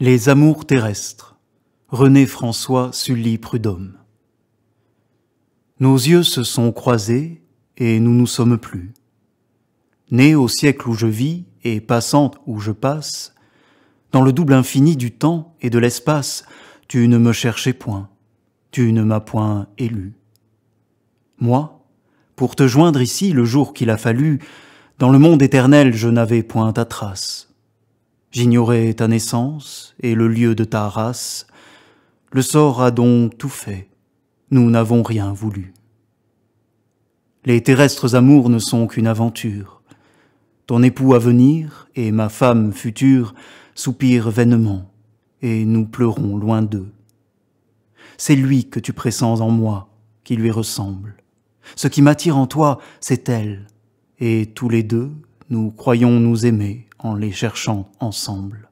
Les amours terrestres. René François Sully Prudhomme. Nos yeux se sont croisés et nous nous sommes plus. Né au siècle où je vis et passant où je passe, dans le double infini du temps et de l'espace, tu ne me cherchais point, tu ne m'as point élu. Moi, pour te joindre ici le jour qu'il a fallu, dans le monde éternel je n'avais point ta trace. J'ignorais ta naissance et le lieu de ta race. Le sort a donc tout fait. Nous n'avons rien voulu. Les terrestres amours ne sont qu'une aventure. Ton époux à venir et ma femme future soupirent vainement, et nous pleurons loin d'eux. C'est lui que tu pressens en moi, qui lui ressemble. Ce qui m'attire en toi, c'est elle, et tous les deux, nous croyons nous aimer en les cherchant ensemble.